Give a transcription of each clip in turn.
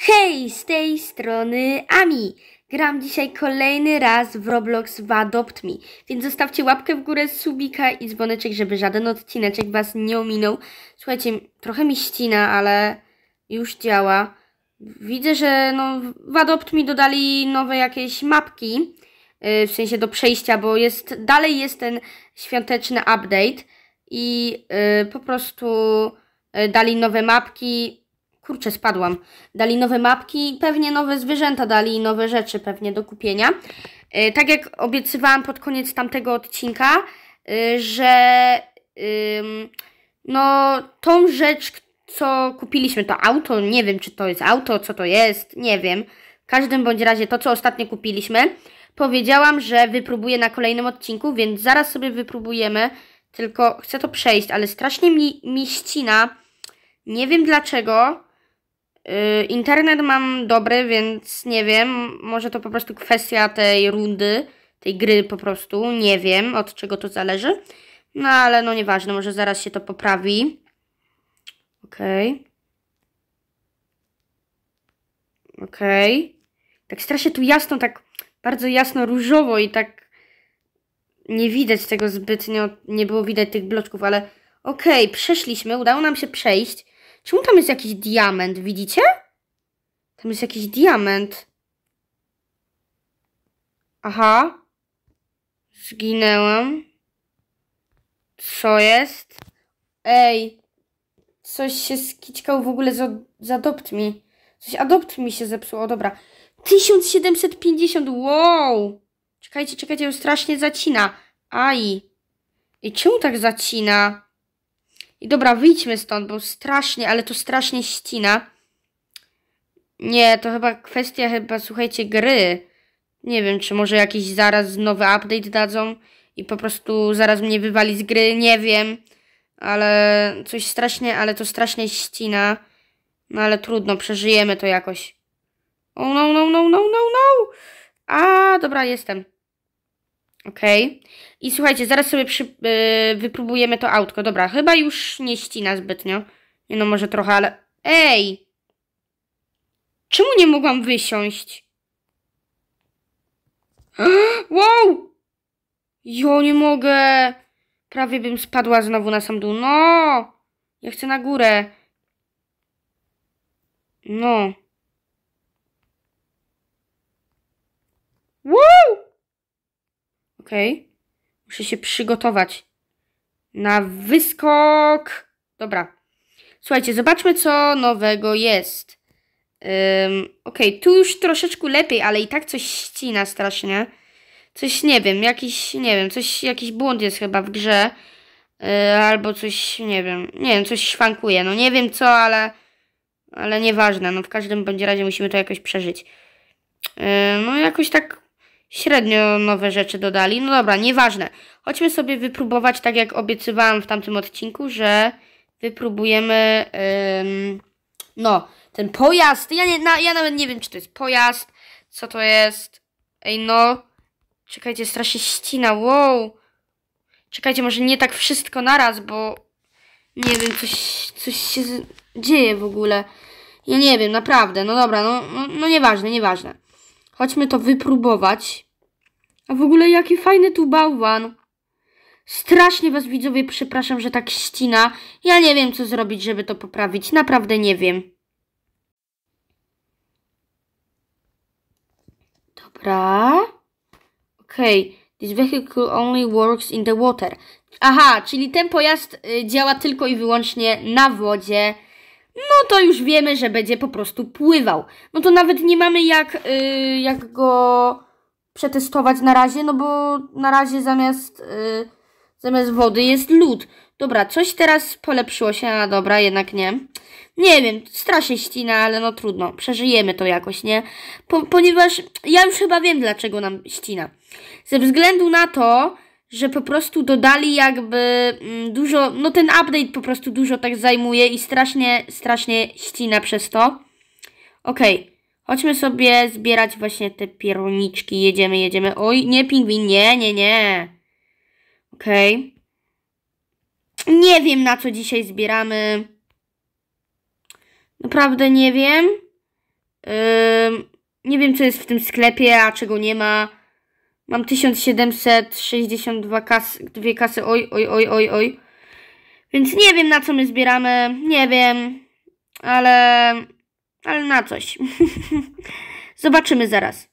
Hej, z tej strony Ami. Gram dzisiaj kolejny raz w Roblox w Adopt Me, więc zostawcie łapkę w górę, subika i dzwoneczek, żeby żaden odcineczek Was nie ominął. Słuchajcie, trochę mi ścina, ale już działa. Widzę, że no, w Adopt Me dodali nowe jakieś mapki, y, w sensie do przejścia, bo jest, dalej jest ten świąteczny update i y, po prostu y, dali nowe mapki, Kurczę, spadłam. Dali nowe mapki, pewnie nowe zwierzęta dali i nowe rzeczy pewnie do kupienia. E, tak jak obiecywałam pod koniec tamtego odcinka, e, że no tą rzecz, co kupiliśmy, to auto, nie wiem czy to jest auto, co to jest, nie wiem. W każdym bądź razie to, co ostatnio kupiliśmy, powiedziałam, że wypróbuję na kolejnym odcinku, więc zaraz sobie wypróbujemy, tylko chcę to przejść, ale strasznie mi, mi ścina, nie wiem dlaczego, Y, internet mam dobry, więc nie wiem. Może to po prostu kwestia tej rundy, tej gry po prostu. Nie wiem, od czego to zależy. No ale no nieważne, może zaraz się to poprawi. Okej. Okay. Okej. Okay. Tak strasznie tu jasno, tak bardzo jasno różowo i tak nie widać tego zbytnio, nie było widać tych bloczków, ale okej, okay, przeszliśmy, udało nam się przejść. Czemu tam jest jakiś diament, widzicie? Tam jest jakiś diament. Aha. Zginęłam. Co jest? Ej. Coś się skićkał w ogóle z, z adopt mi. Coś adopt mi się zepsuło, dobra. 1750, wow! Czekajcie, czekajcie, już strasznie zacina. Aj. I czemu tak zacina? I dobra, wyjdźmy stąd, bo strasznie, ale to strasznie ścina. Nie, to chyba kwestia chyba, słuchajcie, gry. Nie wiem, czy może jakiś zaraz nowy update dadzą i po prostu zaraz mnie wywali z gry, nie wiem. Ale coś strasznie, ale to strasznie ścina. No ale trudno, przeżyjemy to jakoś. Oh no, no, no, no, no, no! A, dobra, jestem ok? I słuchajcie, zaraz sobie przy, yy, wypróbujemy to autko. Dobra, chyba już nie ścina zbytnio. Nie no, może trochę, ale... Ej! Czemu nie mogłam wysiąść? wow! Jo, nie mogę! Prawie bym spadła znowu na sam dół. No! Ja chcę na górę. No. Wow! ok. Muszę się przygotować na wyskok. Dobra. Słuchajcie, zobaczmy co nowego jest. Um, ok, tu już troszeczkę lepiej, ale i tak coś ścina strasznie. Coś, nie wiem, jakiś, nie wiem, coś, jakiś błąd jest chyba w grze. Yy, albo coś, nie wiem, nie wiem, coś szwankuje. No nie wiem co, ale, ale nieważne. No w każdym bądź razie musimy to jakoś przeżyć. Yy, no jakoś tak Średnio nowe rzeczy dodali. No dobra, nieważne. Chodźmy sobie wypróbować, tak jak obiecywałam w tamtym odcinku, że wypróbujemy... Ym, no, ten pojazd. Ja, nie, na, ja nawet nie wiem, czy to jest pojazd, co to jest. Ej, no. Czekajcie, strasznie ścina. Wow. Czekajcie, może nie tak wszystko naraz, bo nie wiem, coś, coś się dzieje w ogóle. Ja nie wiem, naprawdę. No dobra, no, no, no nieważne, nieważne. Chodźmy to wypróbować. A w ogóle jaki fajny tu bałwan. Strasznie was widzowie przepraszam, że tak ścina. Ja nie wiem co zrobić, żeby to poprawić. Naprawdę nie wiem. Dobra. Okej. Okay. This vehicle only works in the water. Aha, czyli ten pojazd y, działa tylko i wyłącznie na wodzie no to już wiemy, że będzie po prostu pływał. No to nawet nie mamy jak, yy, jak go przetestować na razie, no bo na razie zamiast, yy, zamiast wody jest lód. Dobra, coś teraz polepszyło się, a dobra, jednak nie. Nie wiem, strasznie ścina, ale no trudno, przeżyjemy to jakoś, nie? Po, ponieważ ja już chyba wiem, dlaczego nam ścina. Ze względu na to, że po prostu dodali jakby mm, dużo, no ten update po prostu dużo tak zajmuje i strasznie, strasznie ścina przez to. Okej, okay. chodźmy sobie zbierać właśnie te pierniczki, jedziemy, jedziemy. Oj, nie pingwin, nie, nie, nie. Okej. Okay. Nie wiem na co dzisiaj zbieramy. Naprawdę nie wiem. Yy, nie wiem co jest w tym sklepie, a czego nie ma. Mam 1762 kasy, dwie kasy, oj, oj, oj, oj, oj. Więc nie wiem na co my zbieramy, nie wiem, ale, ale na coś. zobaczymy zaraz.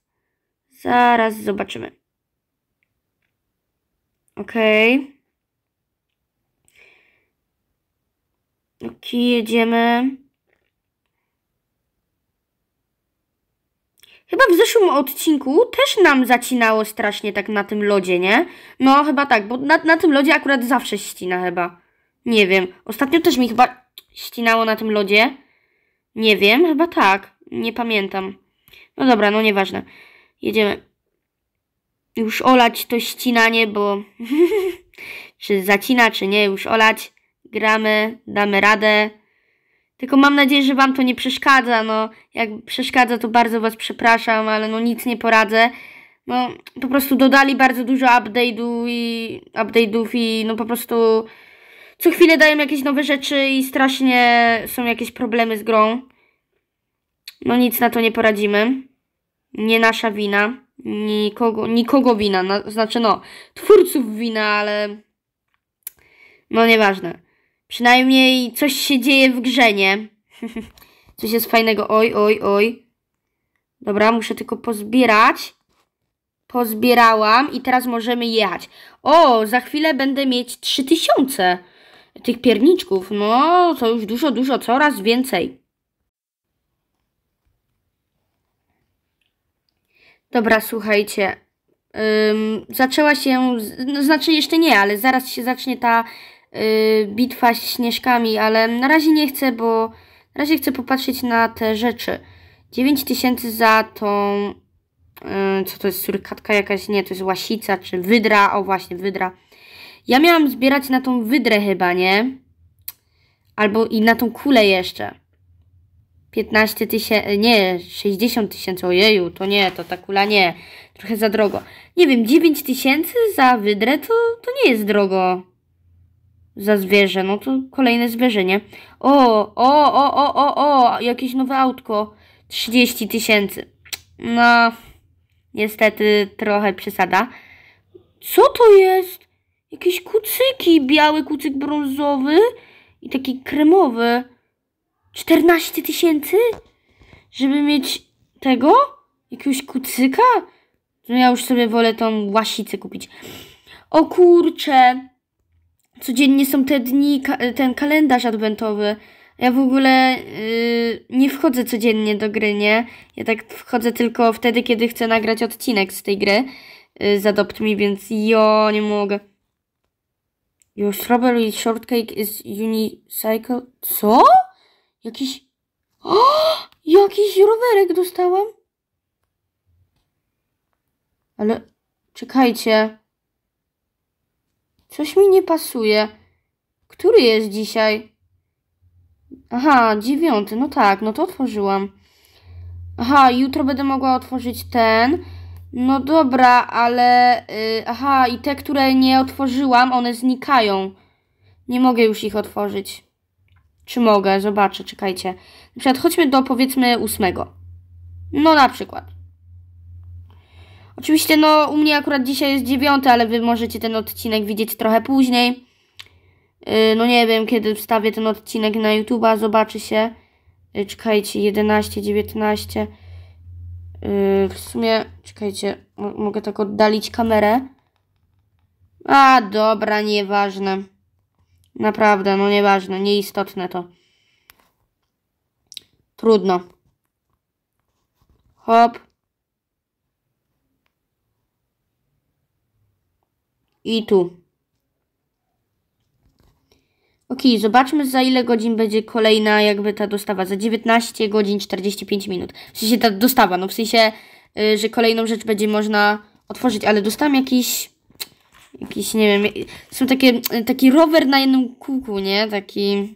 Zaraz zobaczymy. Okej. Okay. Okej, okay, jedziemy. Chyba w zeszłym odcinku też nam zacinało strasznie tak na tym lodzie, nie? No, chyba tak, bo na, na tym lodzie akurat zawsze ścina chyba. Nie wiem. Ostatnio też mi chyba ścinało na tym lodzie. Nie wiem, chyba tak. Nie pamiętam. No dobra, no nieważne. Jedziemy. Już olać to ścinanie, bo czy zacina, czy nie, już olać. Gramy, damy radę. Tylko mam nadzieję, że wam to nie przeszkadza, no jak przeszkadza to bardzo was przepraszam, ale no nic nie poradzę. No po prostu dodali bardzo dużo update'u i update'ów i no po prostu co chwilę dają jakieś nowe rzeczy i strasznie są jakieś problemy z grą. No nic na to nie poradzimy. Nie nasza wina. Nikogo, nikogo wina. No, znaczy no, twórców wina, ale no nieważne. Przynajmniej coś się dzieje w grze, nie? coś jest fajnego. Oj, oj, oj. Dobra, muszę tylko pozbierać. Pozbierałam i teraz możemy jechać. O, za chwilę będę mieć 3000 tych pierniczków. No, to już dużo, dużo, coraz więcej. Dobra, słuchajcie. Ym, zaczęła się, no, znaczy jeszcze nie, ale zaraz się zacznie ta Y, bitwa z śnieżkami, ale na razie nie chcę, bo na razie chcę popatrzeć na te rzeczy. 9000 za tą... Y, co to jest? Surkatka jakaś? Nie, to jest łasica czy wydra. O właśnie, wydra. Ja miałam zbierać na tą wydrę chyba, nie? Albo i na tą kulę jeszcze. 15 tysięcy, nie, 60 tysięcy, ojeju, to nie, to ta kula nie, trochę za drogo. Nie wiem, 9 tysięcy za wydrę to, to nie jest drogo za zwierzę? No to kolejne zwierzę, nie? O, o, o, o, o, o, jakieś nowe autko. 30 tysięcy. No, niestety trochę przesada. Co to jest? Jakieś kucyki, biały kucyk brązowy i taki kremowy. 14 tysięcy? Żeby mieć tego? Jakiegoś kucyka? No ja już sobie wolę tą łasicę kupić. O kurcze, codziennie są te dni, ten kalendarz adwentowy. Ja w ogóle yy, nie wchodzę codziennie do gry, nie? Ja tak wchodzę tylko wtedy, kiedy chcę nagrać odcinek z tej gry yy, z Adopt Me, więc jo, nie mogę. Your strawberry shortcake is unicycle... Co? Jakiś... O! Jakiś rowerek dostałam? Ale... Czekajcie. Coś mi nie pasuje. Który jest dzisiaj? Aha, dziewiąty. No tak, no to otworzyłam. Aha, jutro będę mogła otworzyć ten. No dobra, ale... Yy, aha, i te, które nie otworzyłam, one znikają. Nie mogę już ich otworzyć. Czy mogę? Zobaczę, czekajcie. Na przykład chodźmy do powiedzmy ósmego. No na przykład. Oczywiście no u mnie akurat dzisiaj jest dziewiąty, ale wy możecie ten odcinek widzieć trochę później. Yy, no nie wiem, kiedy wstawię ten odcinek na YouTube'a, zobaczy się. Yy, czekajcie, 11, 19. Yy, w sumie, czekajcie, mogę tak oddalić kamerę. A, dobra, nieważne. Naprawdę, no nieważne, nieistotne to. Trudno. Hop. i tu. Ok, zobaczmy za ile godzin będzie kolejna jakby ta dostawa. Za 19 godzin 45 minut. W sensie ta dostawa, no w sensie, yy, że kolejną rzecz będzie można otworzyć, ale dostałam jakiś, jakiś, nie wiem, są takie, y, taki rower na jednym kółku, nie? Taki,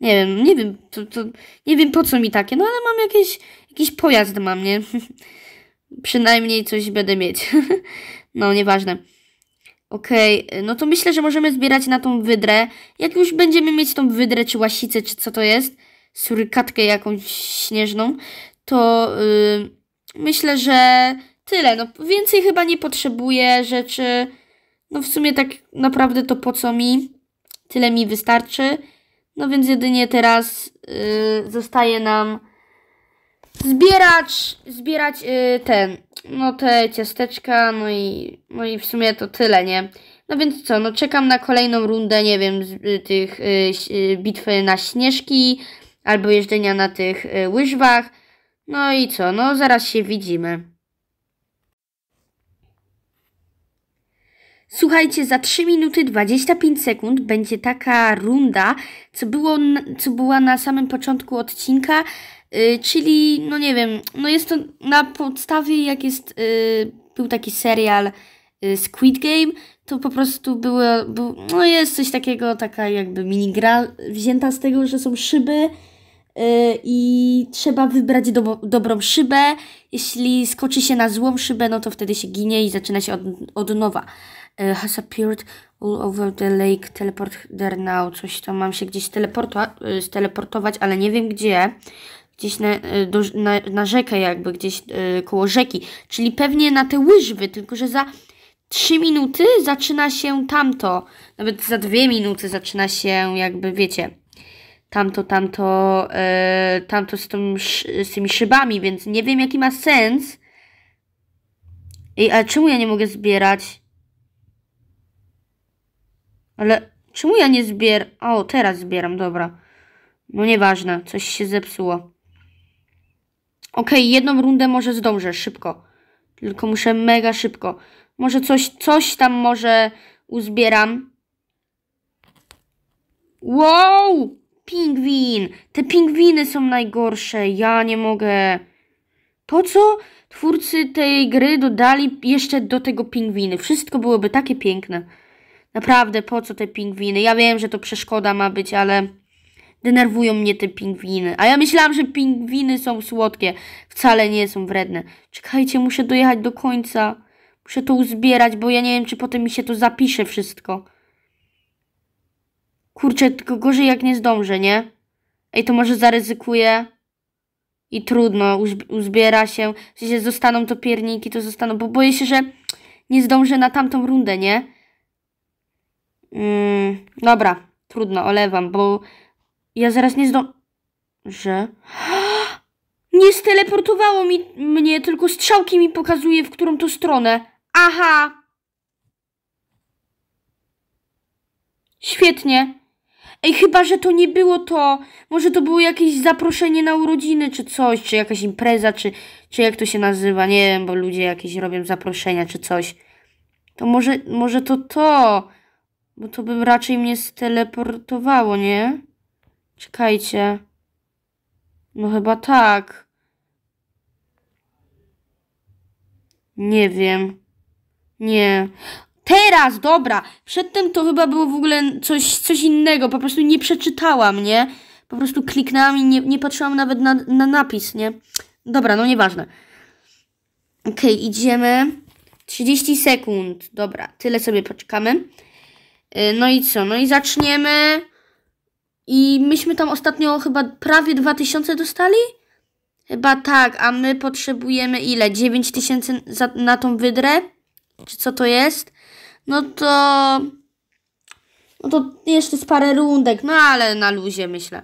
nie wiem, nie wiem, to, to, nie wiem po co mi takie, no ale mam jakieś, jakiś pojazd mam, nie? Przynajmniej coś będę mieć. no, nieważne. Okej, okay, no to myślę, że możemy zbierać na tą wydrę. Jak już będziemy mieć tą wydrę, czy łasicę, czy co to jest, surykatkę jakąś śnieżną, to yy, myślę, że tyle. No więcej chyba nie potrzebuję rzeczy. No w sumie tak naprawdę to po co mi. Tyle mi wystarczy. No więc jedynie teraz yy, zostaje nam zbierać, zbierać yy, ten no te ciasteczka, no i, no i w sumie to tyle, nie? No więc co, no czekam na kolejną rundę, nie wiem, z, y, tych y, y, bitwy na śnieżki albo jeżdżenia na tych y, łyżwach. No i co, no zaraz się widzimy. Słuchajcie, za 3 minuty 25 sekund będzie taka runda, co, było, co była na samym początku odcinka, Y, czyli, no nie wiem, no jest to na podstawie, jak jest, y, był taki serial y, Squid Game, to po prostu było, był, no jest coś takiego, taka jakby minigra wzięta z tego, że są szyby i trzeba wybrać do, dobrą szybę. Jeśli skoczy się na złą szybę, no to wtedy się ginie i zaczyna się od, od nowa. Has appeared all over the lake, teleport there now. Coś tam mam się gdzieś teleportować, ale nie wiem gdzie gdzieś na, e, do, na, na rzekę jakby, gdzieś y, koło rzeki, czyli pewnie na te łyżwy, tylko że za 3 minuty zaczyna się tamto, nawet za 2 minuty zaczyna się jakby, wiecie, tamto, tamto, e, tamto z, tą, z tymi szybami, więc nie wiem jaki ma sens. Ej, ale czemu ja nie mogę zbierać? Ale czemu ja nie zbieram? O, teraz zbieram, dobra. No nieważne, coś się zepsuło. Okej, okay, jedną rundę może zdążę szybko. Tylko muszę mega szybko. Może coś, coś tam może uzbieram. Wow! Pingwin! Te pingwiny są najgorsze. Ja nie mogę. To co twórcy tej gry dodali jeszcze do tego pingwiny. Wszystko byłoby takie piękne. Naprawdę, po co te pingwiny? Ja wiem, że to przeszkoda ma być, ale... Denerwują mnie te pingwiny. A ja myślałam, że pingwiny są słodkie. Wcale nie są wredne. Czekajcie, muszę dojechać do końca. Muszę to uzbierać, bo ja nie wiem, czy potem mi się to zapisze wszystko. Kurczę, tylko gorzej jak nie zdążę, nie? Ej, to może zaryzykuję? I trudno, uzbiera się. W zostaną to pierniki, to zostaną, bo boję się, że nie zdążę na tamtą rundę, nie? Mm, dobra, trudno, olewam, bo ja zaraz nie zdą... Że? Nie steleportowało mi mnie, tylko strzałki mi pokazuje, w którą to stronę. Aha! Świetnie. Ej, chyba, że to nie było to. Może to było jakieś zaproszenie na urodziny, czy coś, czy jakaś impreza, czy, czy jak to się nazywa. Nie wiem, bo ludzie jakieś robią zaproszenia, czy coś. To może, może to to. Bo to by raczej mnie steleportowało, nie? Czekajcie. No chyba tak. Nie wiem. Nie. Teraz, dobra. Przedtem to chyba było w ogóle coś, coś innego. Po prostu nie przeczytałam, nie? Po prostu kliknęłam i nie, nie patrzyłam nawet na, na napis, nie? Dobra, no nieważne. Okej, okay, idziemy. 30 sekund. Dobra, tyle sobie poczekamy. Y, no i co? No i zaczniemy i myśmy tam ostatnio chyba prawie 2000 dostali? Chyba tak, a my potrzebujemy ile? 9000 za, na tą wydrę? Czy co to jest? No to... No to jeszcze z parę rundek, no ale na luzie myślę.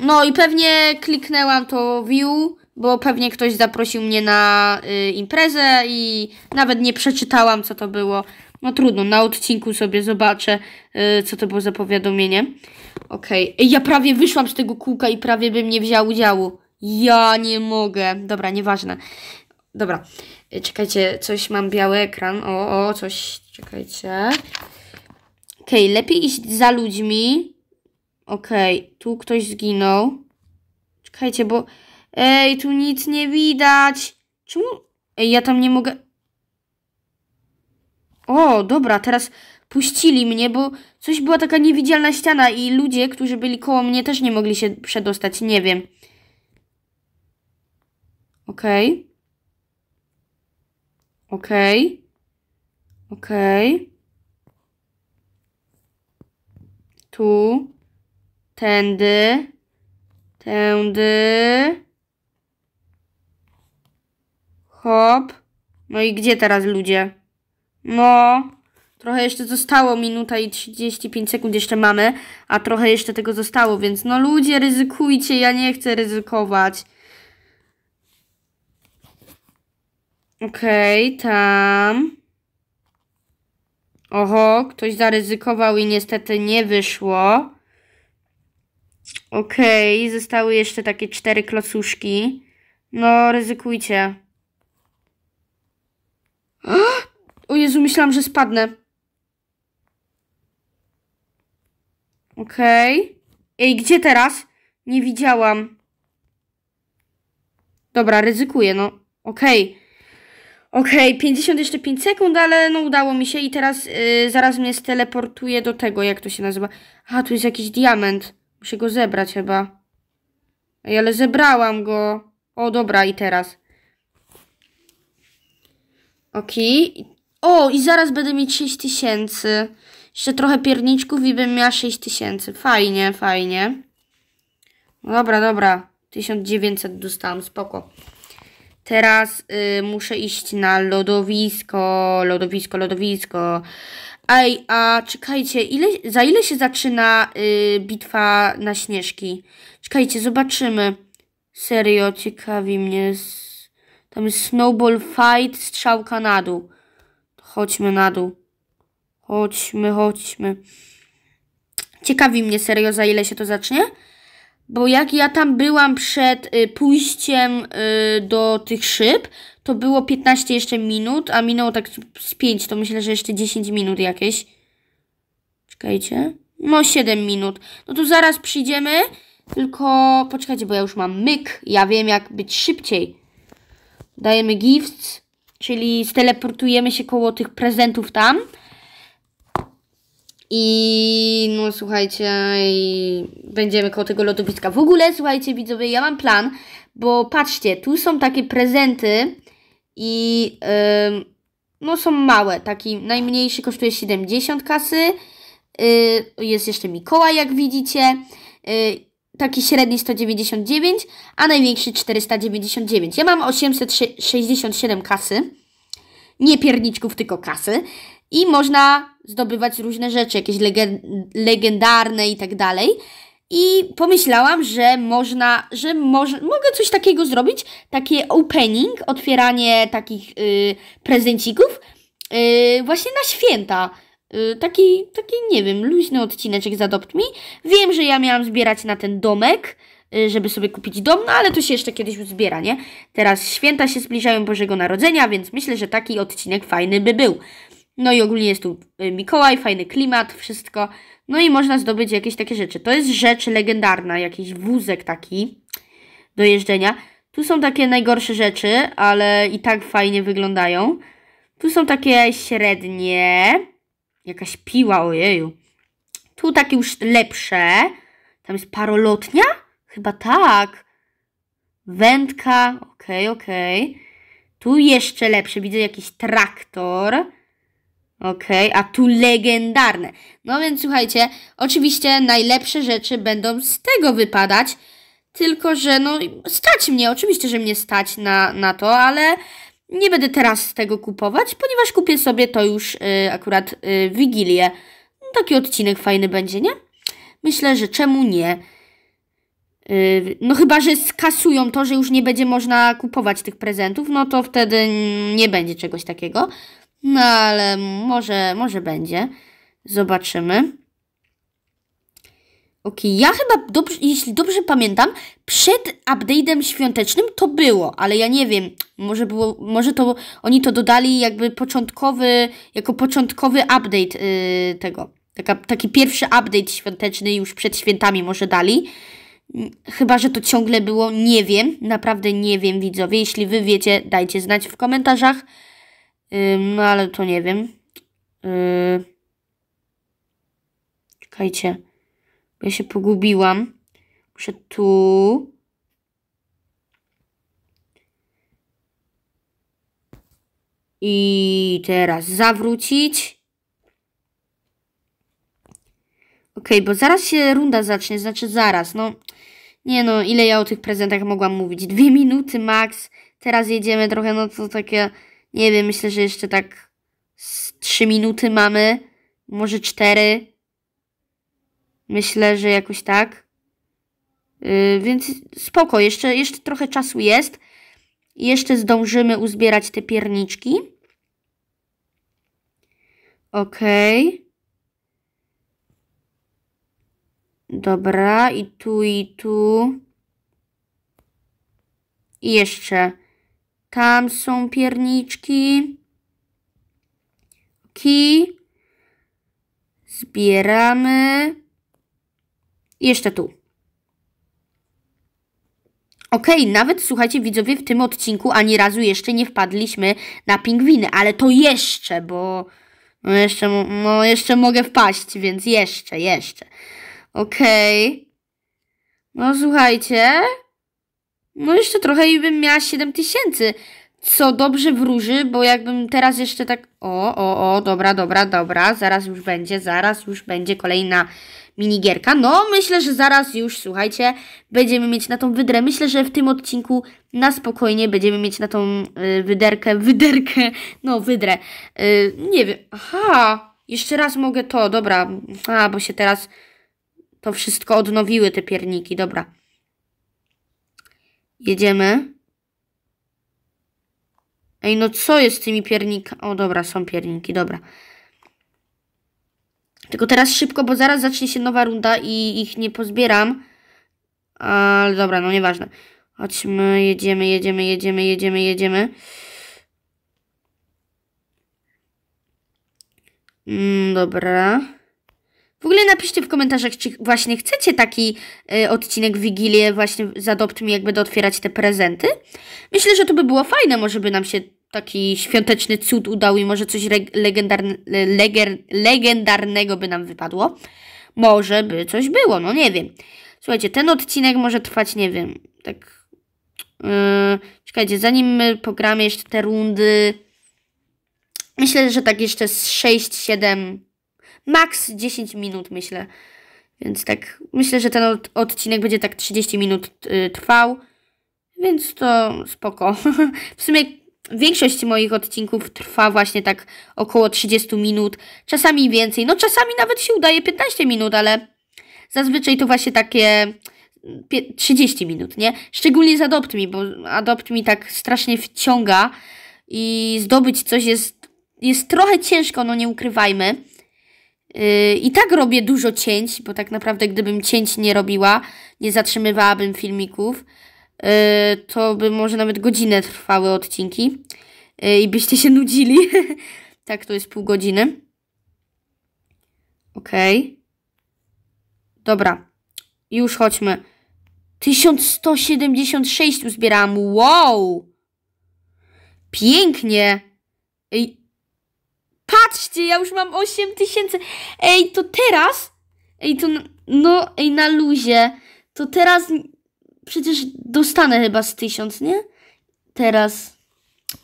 No i pewnie kliknęłam to view, bo pewnie ktoś zaprosił mnie na y, imprezę i nawet nie przeczytałam co to było. No trudno, na odcinku sobie zobaczę, yy, co to było za powiadomienie. Okej, okay. ja prawie wyszłam z tego kółka i prawie bym nie wziął udziału. Ja nie mogę. Dobra, nieważne. Dobra, y, czekajcie, coś mam biały ekran. O, o, coś, czekajcie. Okej, okay, lepiej iść za ludźmi. Okej, okay, tu ktoś zginął. Czekajcie, bo... Ej, tu nic nie widać. Czemu... Ej, ja tam nie mogę... O, dobra, teraz puścili mnie, bo coś była taka niewidzialna ściana i ludzie, którzy byli koło mnie też nie mogli się przedostać, nie wiem. Okej. Okay. Okej. Okay. Okej. Okay. Tu. Tędy. Tędy. Hop. No i gdzie teraz ludzie? No, trochę jeszcze zostało, minuta i 35 sekund jeszcze mamy, a trochę jeszcze tego zostało, więc no ludzie, ryzykujcie, ja nie chcę ryzykować. Okej, okay, tam. Oho, ktoś zaryzykował i niestety nie wyszło. Okej, okay, zostały jeszcze takie cztery klocuszki. No, ryzykujcie. Jezu, myślałam, że spadnę. Okej. Okay. Ej, gdzie teraz? Nie widziałam. Dobra, ryzykuję, no. Okej. Okay. Okej, okay, 50 jeszcze 5 sekund, ale no udało mi się i teraz yy, zaraz mnie steleportuje do tego, jak to się nazywa. A, tu jest jakiś diament. Muszę go zebrać chyba. Ej, ale zebrałam go. O, dobra, i teraz. Okej, okay. O, i zaraz będę mieć 6 tysięcy. Jeszcze trochę pierniczków i bym miała 6 tysięcy. Fajnie, fajnie. No dobra, dobra. 1900 dostałam, spoko. Teraz y, muszę iść na lodowisko, lodowisko, lodowisko. Ej, a czekajcie, ile, za ile się zaczyna y, bitwa na Śnieżki? Czekajcie, zobaczymy. Serio, ciekawi mnie. Tam jest snowball fight, strzałka na dół. Chodźmy na dół. Chodźmy, chodźmy. Ciekawi mnie serio, za ile się to zacznie. Bo jak ja tam byłam przed y, pójściem y, do tych szyb, to było 15 jeszcze minut, a minęło tak z 5, to myślę, że jeszcze 10 minut jakieś. Czekajcie. No 7 minut. No tu zaraz przyjdziemy, tylko poczekajcie, bo ja już mam myk. Ja wiem jak być szybciej. Dajemy gifts. Czyli steleportujemy się koło tych prezentów tam. I no słuchajcie, i będziemy koło tego lodowiska. W ogóle słuchajcie widzowie, ja mam plan, bo patrzcie, tu są takie prezenty i yy, no są małe. Taki najmniejszy kosztuje 70 kasy. Yy, jest jeszcze Mikołaj jak widzicie. Yy, taki średni 199, a największy 499. Ja mam 867 kasy, nie pierniczków, tylko kasy. I można zdobywać różne rzeczy, jakieś lege legendarne i tak dalej. I pomyślałam, że można, że moż, mogę coś takiego zrobić, takie opening, otwieranie takich yy, prezencików, yy, właśnie na święta. Y, taki, taki, nie wiem, luźny odcineczek z Adopt Me. Wiem, że ja miałam zbierać na ten domek, y, żeby sobie kupić dom, no ale to się jeszcze kiedyś zbiera, nie? Teraz święta się zbliżają Bożego Narodzenia, więc myślę, że taki odcinek fajny by był. No i ogólnie jest tu y, Mikołaj, fajny klimat, wszystko. No i można zdobyć jakieś takie rzeczy. To jest rzecz legendarna, jakiś wózek taki do jeżdżenia. Tu są takie najgorsze rzeczy, ale i tak fajnie wyglądają. Tu są takie średnie. Jakaś piła, ojeju. Tu takie już lepsze. Tam jest parolotnia? Chyba tak. Wędka, okej, okay, okej. Okay. Tu jeszcze lepsze, widzę jakiś traktor. Okej, okay, a tu legendarne. No więc słuchajcie, oczywiście najlepsze rzeczy będą z tego wypadać, tylko że no stać mnie, oczywiście, że mnie stać na, na to, ale nie będę teraz tego kupować, ponieważ kupię sobie to już y, akurat y, Wigilię. Taki odcinek fajny będzie, nie? Myślę, że czemu nie? Y, no chyba, że skasują to, że już nie będzie można kupować tych prezentów, no to wtedy nie będzie czegoś takiego. No ale może, może będzie. Zobaczymy. Okej, okay, ja chyba, dobrze, jeśli dobrze pamiętam, przed update'em świątecznym to było, ale ja nie wiem, może było, może to, oni to dodali jakby początkowy, jako początkowy update yy, tego, taka, taki pierwszy update świąteczny już przed świętami może dali, mm, chyba, że to ciągle było, nie wiem, naprawdę nie wiem widzowie, jeśli wy wiecie, dajcie znać w komentarzach, yy, no ale to nie wiem, yy... czekajcie... Ja się pogubiłam. Muszę tu. I teraz zawrócić. Ok, bo zaraz się runda zacznie, znaczy zaraz, no. Nie no, ile ja o tych prezentach mogłam mówić? Dwie minuty max. Teraz jedziemy trochę, no to takie, nie wiem, myślę, że jeszcze tak z trzy minuty mamy, może cztery. Myślę, że jakoś tak. Y, więc spoko, jeszcze, jeszcze trochę czasu jest. Jeszcze zdążymy uzbierać te pierniczki. Okej. Okay. Dobra, i tu, i tu. I jeszcze. Tam są pierniczki. Ki. Zbieramy jeszcze tu. OK, nawet słuchajcie, widzowie, w tym odcinku ani razu jeszcze nie wpadliśmy na pingwiny, ale to jeszcze, bo no jeszcze, no jeszcze mogę wpaść, więc jeszcze, jeszcze. OK, No słuchajcie. No jeszcze trochę i bym miała 7000, co dobrze wróży, bo jakbym teraz jeszcze tak... O, o, o, dobra, dobra, dobra, zaraz już będzie, zaraz już będzie kolejna minigierka. No, myślę, że zaraz już, słuchajcie, będziemy mieć na tą wydrę. Myślę, że w tym odcinku na spokojnie będziemy mieć na tą y, wyderkę, wyderkę, no wydrę. Y, nie wiem, aha, jeszcze raz mogę to, dobra, a, bo się teraz to wszystko odnowiły te pierniki, dobra. Jedziemy. Ej, no co jest z tymi piernikami? O, dobra, są pierniki, dobra. Tylko teraz szybko, bo zaraz zacznie się nowa runda i ich nie pozbieram. Ale dobra, no nieważne. Chodźmy, jedziemy, jedziemy, jedziemy, jedziemy, jedziemy. Mm, dobra. W ogóle napiszcie w komentarzach, czy właśnie chcecie taki y, odcinek Wigilię właśnie z mi, jakby do otwierać te prezenty. Myślę, że to by było fajne, może by nam się taki świąteczny cud udał i może coś legendarne, leger, legendarnego by nam wypadło. Może by coś było, no nie wiem. Słuchajcie, ten odcinek może trwać, nie wiem, tak... Yy, czekajcie, zanim my pogramy jeszcze te rundy... Myślę, że tak jeszcze z 6, 7, max 10 minut myślę. Więc tak, myślę, że ten od, odcinek będzie tak 30 minut yy, trwał. Więc to spoko. w sumie Większość moich odcinków trwa właśnie tak około 30 minut, czasami więcej, no czasami nawet się udaje 15 minut, ale zazwyczaj to właśnie takie 30 mm, minut, nie? Szczególnie z Adopt Me, bo Adopt Me tak strasznie wciąga i zdobyć coś jest, jest trochę ciężko, no nie ukrywajmy. Yy, I tak robię dużo cięć, bo tak naprawdę gdybym cięć nie robiła, nie zatrzymywałabym filmików, E, to by może nawet godzinę trwały odcinki e, i byście się nudzili. tak, to jest pół godziny. Okej. Okay. Dobra. Już chodźmy. 1176 uzbierałam. Wow! Pięknie! Ej, patrzcie, ja już mam 8000. Ej, to teraz? Ej, to no, ej, na luzie. To teraz Przecież dostanę chyba z tysiąc, nie? Teraz.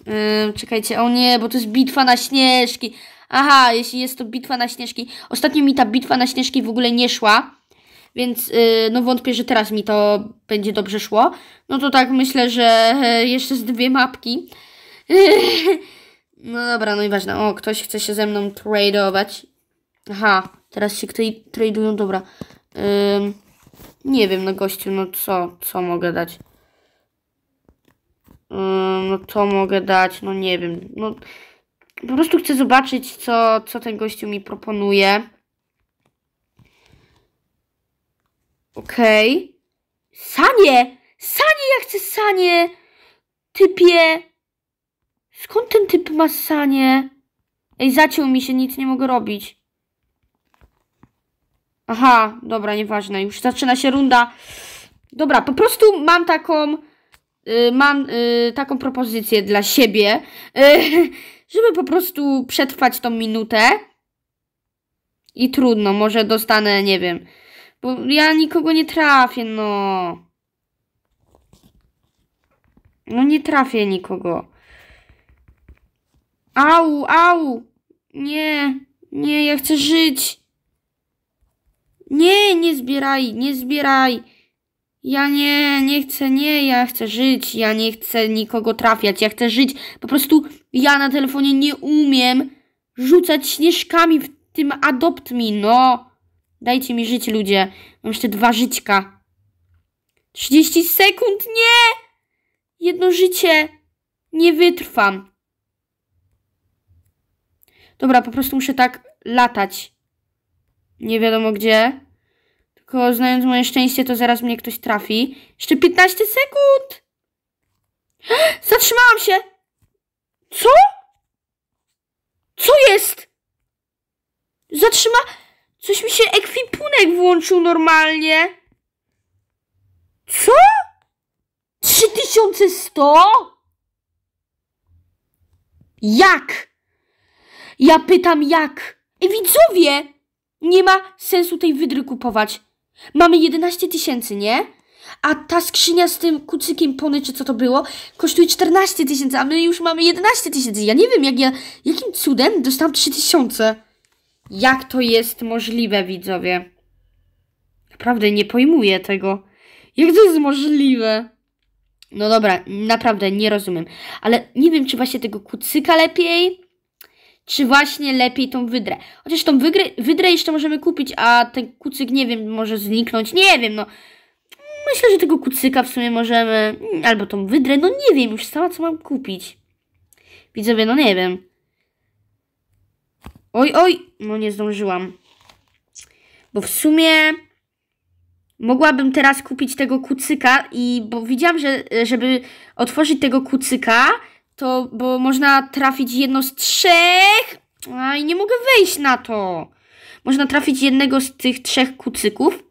Yy, czekajcie, o nie, bo to jest bitwa na śnieżki. Aha, jeśli jest to bitwa na śnieżki. Ostatnio mi ta bitwa na śnieżki w ogóle nie szła. Więc yy, no wątpię, że teraz mi to będzie dobrze szło. No to tak myślę, że e, jeszcze z dwie mapki. no dobra, no i ważne. O, ktoś chce się ze mną tradować. Aha, teraz się tutaj tradują, dobra. Ym, nie wiem, no gościu, no co, co mogę dać? Mm, no co mogę dać? No nie wiem. No, po prostu chcę zobaczyć, co, co ten gościu mi proponuje. Okej. Okay. Sanie! Sanie, ja chcę sanie! Typie! Skąd ten typ ma sanie? Ej, zaciął mi się, nic nie mogę robić. Aha, dobra, nieważne, już zaczyna się runda. Dobra, po prostu mam taką... Y, mam y, taką propozycję dla siebie, y, żeby po prostu przetrwać tą minutę. I trudno, może dostanę, nie wiem. Bo ja nikogo nie trafię, no. No nie trafię nikogo. Au, au! Nie, nie, ja chcę żyć. Nie, nie zbieraj, nie zbieraj. Ja nie, nie chcę, nie, ja chcę żyć, ja nie chcę nikogo trafiać, ja chcę żyć. Po prostu ja na telefonie nie umiem rzucać śnieżkami w tym adopt me, no. Dajcie mi żyć, ludzie. Mam jeszcze dwa żyćka. 30 sekund, nie! Jedno życie. Nie wytrwam. Dobra, po prostu muszę tak latać nie wiadomo gdzie. Tylko znając moje szczęście, to zaraz mnie ktoś trafi. Jeszcze 15 sekund! Zatrzymałam się! Co? Co jest? Zatrzyma... Coś mi się ekwipunek włączył normalnie. Co? 3100? Jak? Ja pytam jak? E, widzowie, nie ma sensu tej wydry kupować. Mamy 11 tysięcy, nie? A ta skrzynia z tym kucykiem pony, czy co to było, kosztuje 14 tysięcy, a my już mamy 11 tysięcy. Ja nie wiem, jak ja, jakim cudem dostałam 3 tysiące. Jak to jest możliwe, widzowie? Naprawdę nie pojmuję tego. Jak to jest możliwe? No dobra, naprawdę nie rozumiem. Ale nie wiem, czy właśnie tego kucyka lepiej, czy właśnie lepiej tą wydrę. Chociaż tą wygrę, wydrę jeszcze możemy kupić, a ten kucyk, nie wiem, może zniknąć, nie wiem, no. Myślę, że tego kucyka w sumie możemy, albo tą wydrę, no nie wiem, już sama co mam kupić. Widzowie, no nie wiem. Oj, oj, no nie zdążyłam. Bo w sumie mogłabym teraz kupić tego kucyka i bo widziałam, że żeby otworzyć tego kucyka, to, bo można trafić jedno z trzech. Aj, nie mogę wejść na to. Można trafić jednego z tych trzech kucyków.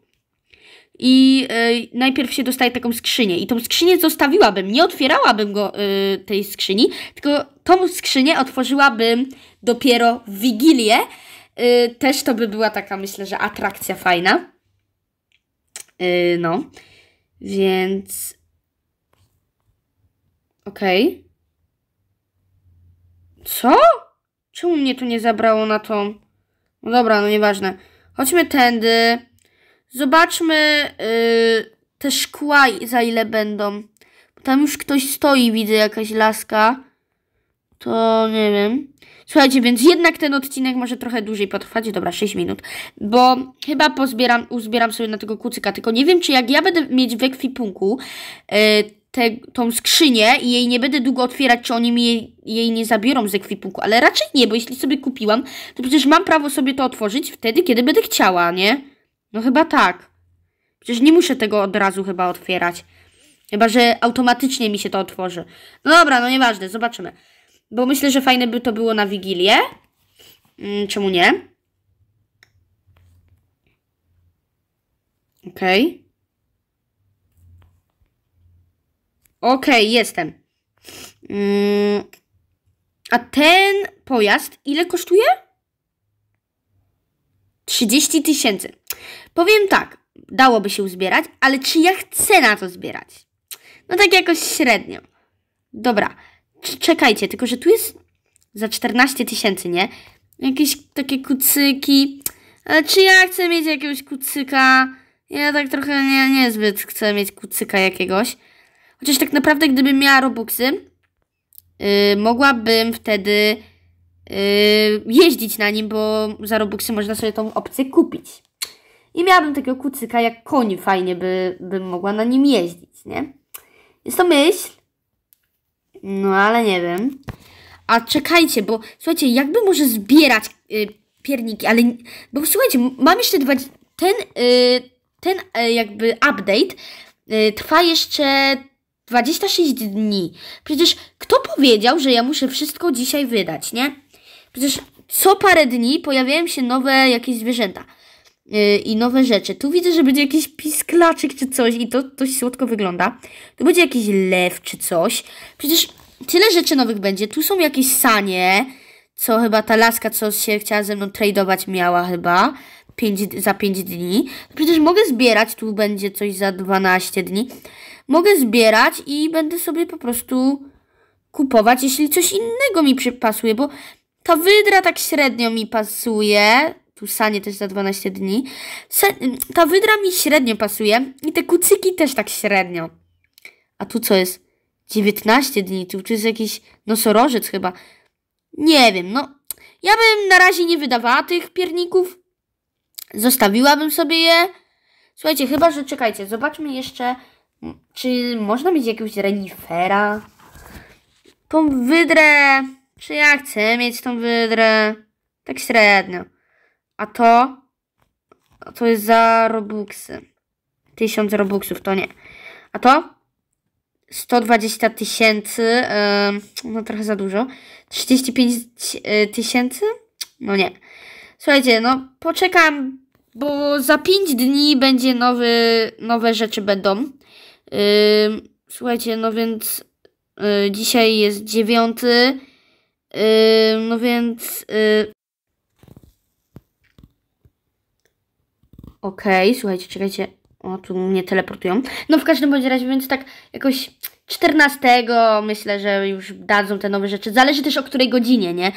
I e, najpierw się dostaje taką skrzynię. I tą skrzynię zostawiłabym. Nie otwierałabym go, e, tej skrzyni, tylko tą skrzynię otworzyłabym dopiero w Wigilię. E, też to by była taka, myślę, że atrakcja fajna. no. Więc. Okej. Okay. Co? Czemu mnie tu nie zabrało na tą? No dobra, no nieważne. Chodźmy tędy. Zobaczmy yy, te szkła za ile będą. Tam już ktoś stoi, widzę jakaś laska. To nie wiem. Słuchajcie, więc jednak ten odcinek może trochę dłużej potrwać. Dobra, 6 minut. Bo chyba pozbieram, uzbieram sobie na tego kucyka. Tylko nie wiem, czy jak ja będę mieć w ekwipunku... Yy, te, tą skrzynię i jej nie będę długo otwierać, czy oni mi jej, jej nie zabiorą z ekwipunku. Ale raczej nie, bo jeśli sobie kupiłam, to przecież mam prawo sobie to otworzyć wtedy, kiedy będę chciała, nie? No chyba tak. Przecież nie muszę tego od razu chyba otwierać. Chyba, że automatycznie mi się to otworzy. No dobra, no nieważne, zobaczymy. Bo myślę, że fajne by to było na Wigilię. Mm, czemu nie? Okej. Okay. Okej, okay, jestem. Mm, a ten pojazd ile kosztuje? 30 tysięcy. Powiem tak, dałoby się uzbierać, ale czy ja chcę na to zbierać? No tak jakoś średnio. Dobra, czekajcie, tylko że tu jest za 14 tysięcy, nie? Jakieś takie kucyki. Ale czy ja chcę mieć jakiegoś kucyka? Ja tak trochę nie, niezbyt chcę mieć kucyka jakiegoś. Chociaż tak naprawdę, gdybym miała Robuxy, yy, mogłabym wtedy yy, jeździć na nim, bo za Robuxy można sobie tą opcję kupić. I miałabym takiego kucyka jak koń, fajnie by, bym mogła na nim jeździć, nie? Jest to myśl, no ale nie wiem. A czekajcie, bo słuchajcie, jakby może zbierać yy, pierniki, ale... Bo słuchajcie, mam jeszcze dwa... Ten, y, ten y, jakby update y, trwa jeszcze 26 dni. Przecież kto powiedział, że ja muszę wszystko dzisiaj wydać, nie? Przecież co parę dni pojawiają się nowe jakieś zwierzęta yy, i nowe rzeczy. Tu widzę, że będzie jakiś pisklaczek czy coś i to dość słodko wygląda. Tu będzie jakiś lew czy coś. Przecież tyle rzeczy nowych będzie. Tu są jakieś sanie, co chyba ta laska, co się chciała ze mną tradeować miała chyba za 5 dni. Przecież mogę zbierać, tu będzie coś za 12 dni mogę zbierać i będę sobie po prostu kupować, jeśli coś innego mi przypasuje, bo ta wydra tak średnio mi pasuje. Tu sanie też za 12 dni. ta wydra mi średnio pasuje i te kucyki też tak średnio. A tu co jest? 19 dni. Tu, tu jest jakiś nosorożec chyba. Nie wiem, no. Ja bym na razie nie wydawała tych pierników. Zostawiłabym sobie je. Słuchajcie, chyba, że czekajcie, zobaczmy jeszcze czy można mieć jakiegoś renifera? Tą wydrę. Czy ja chcę mieć tą wydrę? Tak średnio. A to? A to jest za robuxy. 1000 robuxów, to nie. A to? 120 tysięcy. no trochę za dużo. 35 e, tysięcy? No nie. Słuchajcie, no poczekam, bo za 5 dni będzie nowy, nowe rzeczy będą. Yy, słuchajcie, no więc yy, dzisiaj jest dziewiąty. Yy, no więc. Yy... Okej, okay, słuchajcie, czekajcie. O, tu mnie teleportują. No w każdym bądź razie, więc tak jakoś 14 myślę, że już dadzą te nowe rzeczy. Zależy też o której godzinie, nie?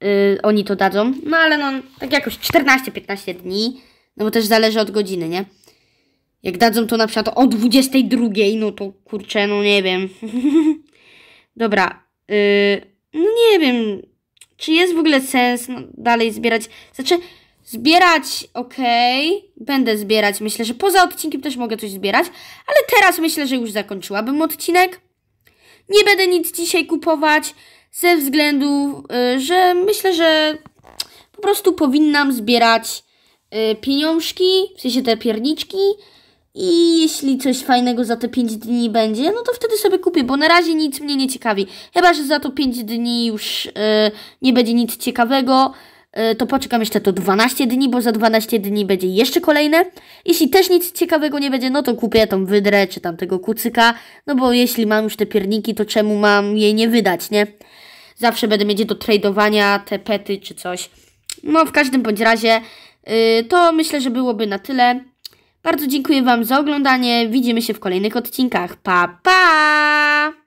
Yy, oni to dadzą. No ale no, tak jakoś 14-15 dni. No bo też zależy od godziny, nie? Jak dadzą to na przykład o 22, no to kurczę, no nie wiem. Dobra, yy, no nie wiem, czy jest w ogóle sens no, dalej zbierać. Znaczy, zbierać ok, będę zbierać. Myślę, że poza odcinkiem też mogę coś zbierać, ale teraz myślę, że już zakończyłabym odcinek. Nie będę nic dzisiaj kupować ze względu, yy, że myślę, że po prostu powinnam zbierać yy, pieniążki, w sensie te pierniczki i jeśli coś fajnego za te 5 dni będzie, no to wtedy sobie kupię, bo na razie nic mnie nie ciekawi. Chyba, że za to 5 dni już yy, nie będzie nic ciekawego, yy, to poczekam jeszcze to 12 dni, bo za 12 dni będzie jeszcze kolejne. Jeśli też nic ciekawego nie będzie, no to kupię tą wydrę czy tamtego kucyka, no bo jeśli mam już te pierniki, to czemu mam jej nie wydać, nie? Zawsze będę mieć do tradowania te pety czy coś. No, w każdym bądź razie, yy, to myślę, że byłoby na tyle. Bardzo dziękuję Wam za oglądanie. Widzimy się w kolejnych odcinkach. Pa, pa!